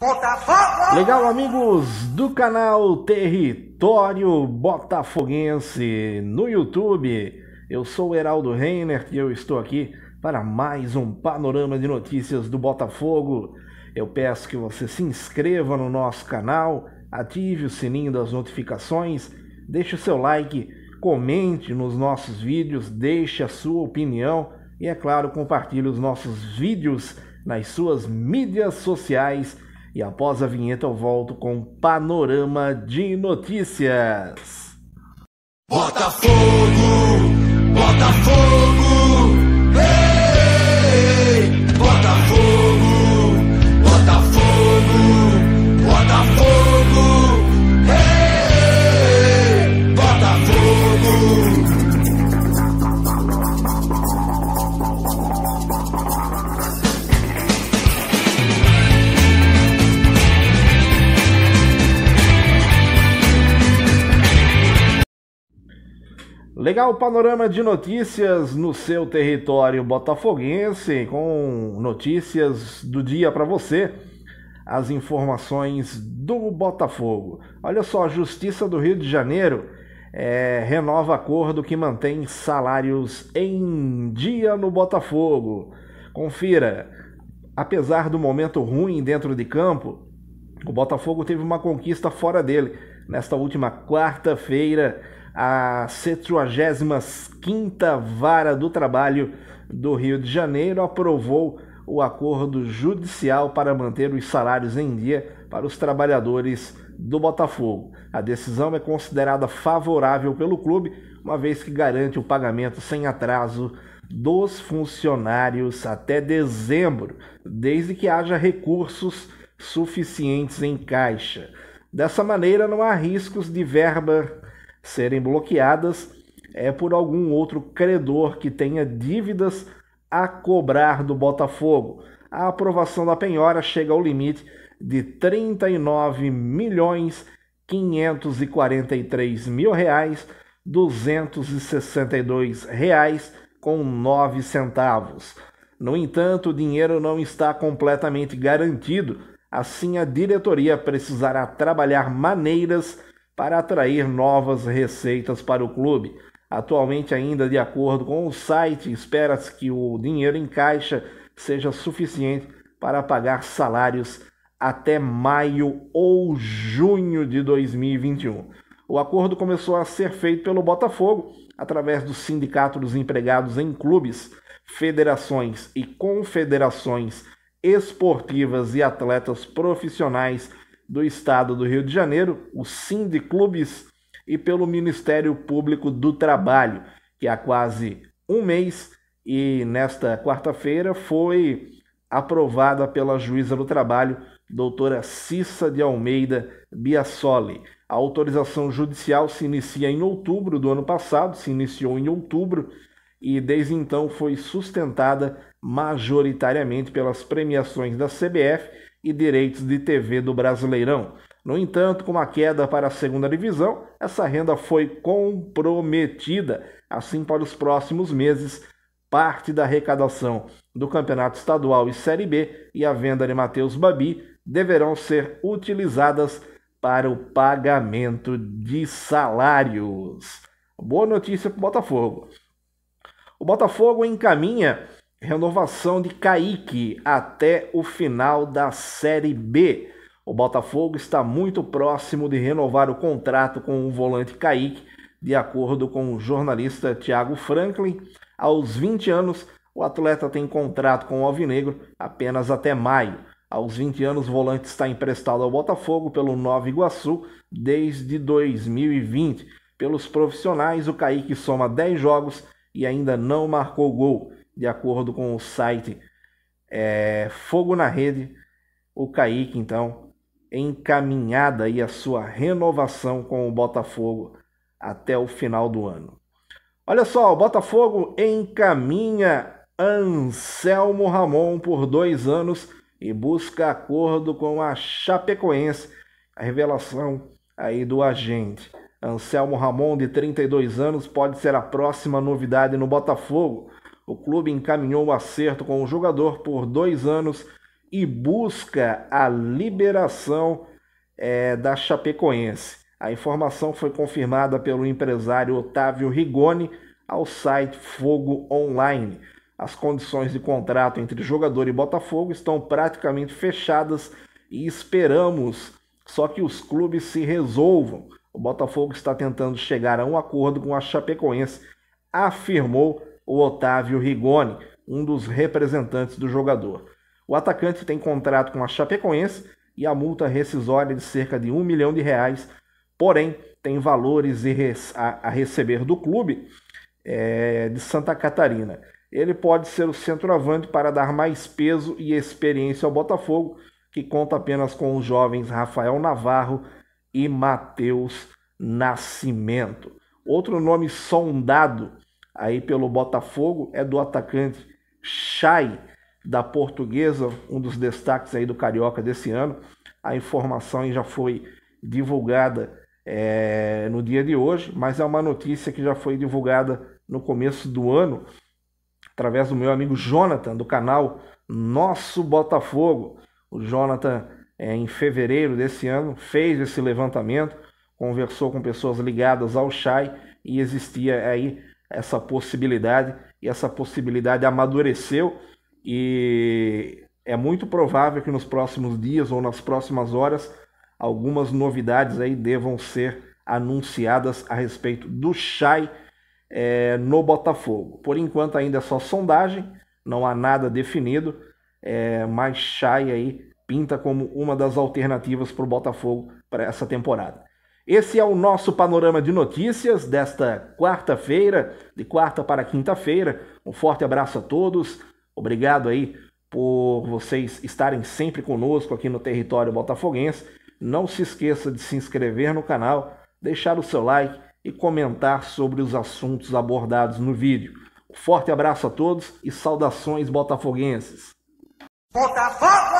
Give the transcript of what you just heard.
Botafogo! Legal, amigos do canal Território Botafoguense no YouTube. Eu sou o Heraldo Reiner e eu estou aqui para mais um panorama de notícias do Botafogo. Eu peço que você se inscreva no nosso canal, ative o sininho das notificações, deixe o seu like, comente nos nossos vídeos, deixe a sua opinião e, é claro, compartilhe os nossos vídeos nas suas mídias sociais e após a vinheta eu volto com um panorama de notícias. Botafogo! Botafogo! Legal panorama de notícias no seu território botafoguense, com notícias do dia para você, as informações do Botafogo. Olha só, a Justiça do Rio de Janeiro é, renova acordo que mantém salários em dia no Botafogo. Confira, apesar do momento ruim dentro de campo, o Botafogo teve uma conquista fora dele. Nesta última quarta-feira, a 75 Vara do Trabalho do Rio de Janeiro aprovou o acordo judicial para manter os salários em dia para os trabalhadores do Botafogo. A decisão é considerada favorável pelo clube, uma vez que garante o pagamento sem atraso dos funcionários até dezembro, desde que haja recursos suficientes em caixa. Dessa maneira, não há riscos de verba serem bloqueadas é por algum outro credor que tenha dívidas a cobrar do Botafogo. A aprovação da penhora chega ao limite de 39 milhões 543 mil reais 262 reais com 9 centavos. No entanto, o dinheiro não está completamente garantido, assim a diretoria precisará trabalhar maneiras para atrair novas receitas para o clube. Atualmente, ainda de acordo com o site, espera-se que o dinheiro em caixa seja suficiente para pagar salários até maio ou junho de 2021. O acordo começou a ser feito pelo Botafogo através do Sindicato dos Empregados em Clubes, Federações e Confederações Esportivas e Atletas Profissionais do Estado do Rio de Janeiro, o Cindy Clubes, e pelo Ministério Público do Trabalho, que há quase um mês e nesta quarta-feira foi aprovada pela juíza do trabalho, doutora Cissa de Almeida Biasoli. A autorização judicial se inicia em outubro do ano passado, se iniciou em outubro e desde então foi sustentada majoritariamente pelas premiações da CBF e direitos de TV do Brasileirão. No entanto, com a queda para a segunda divisão, essa renda foi comprometida. Assim, para os próximos meses, parte da arrecadação do Campeonato Estadual e Série B e a venda de Matheus Babi deverão ser utilizadas para o pagamento de salários. Boa notícia para o Botafogo. O Botafogo encaminha renovação de Kaique até o final da Série B. O Botafogo está muito próximo de renovar o contrato com o volante Kaique, de acordo com o jornalista Thiago Franklin. Aos 20 anos, o atleta tem contrato com o Alvinegro apenas até maio. Aos 20 anos, o volante está emprestado ao Botafogo pelo Nova Iguaçu desde 2020. Pelos profissionais, o Kaique soma 10 jogos e ainda não marcou gol de acordo com o site é, Fogo na Rede, o Kaique, então, encaminhada aí a sua renovação com o Botafogo até o final do ano. Olha só, o Botafogo encaminha Anselmo Ramon por dois anos e busca acordo com a Chapecoense. A revelação aí do agente. Anselmo Ramon, de 32 anos, pode ser a próxima novidade no Botafogo o clube encaminhou o acerto com o jogador por dois anos e busca a liberação é, da Chapecoense. A informação foi confirmada pelo empresário Otávio Rigoni ao site Fogo Online. As condições de contrato entre jogador e Botafogo estão praticamente fechadas e esperamos só que os clubes se resolvam. O Botafogo está tentando chegar a um acordo com a Chapecoense, afirmou o Otávio Rigoni, um dos representantes do jogador. O atacante tem contrato com a Chapecoense e a multa rescisória é de cerca de um milhão de reais, porém tem valores a receber do clube é, de Santa Catarina. Ele pode ser o centroavante para dar mais peso e experiência ao Botafogo, que conta apenas com os jovens Rafael Navarro e Matheus Nascimento. Outro nome sondado aí pelo Botafogo, é do atacante Chay, da Portuguesa, um dos destaques aí do Carioca desse ano. A informação já foi divulgada é, no dia de hoje, mas é uma notícia que já foi divulgada no começo do ano, através do meu amigo Jonathan, do canal Nosso Botafogo. O Jonathan, é, em fevereiro desse ano, fez esse levantamento, conversou com pessoas ligadas ao Chay e existia aí essa possibilidade e essa possibilidade amadureceu e é muito provável que nos próximos dias ou nas próximas horas algumas novidades aí devam ser anunciadas a respeito do Chay é, no Botafogo. Por enquanto ainda é só sondagem, não há nada definido, é, mas Chay aí pinta como uma das alternativas para o Botafogo para essa temporada. Esse é o nosso panorama de notícias desta quarta-feira, de quarta para quinta-feira. Um forte abraço a todos. Obrigado aí por vocês estarem sempre conosco aqui no território botafoguense. Não se esqueça de se inscrever no canal, deixar o seu like e comentar sobre os assuntos abordados no vídeo. Um forte abraço a todos e saudações botafoguenses. Botafogo!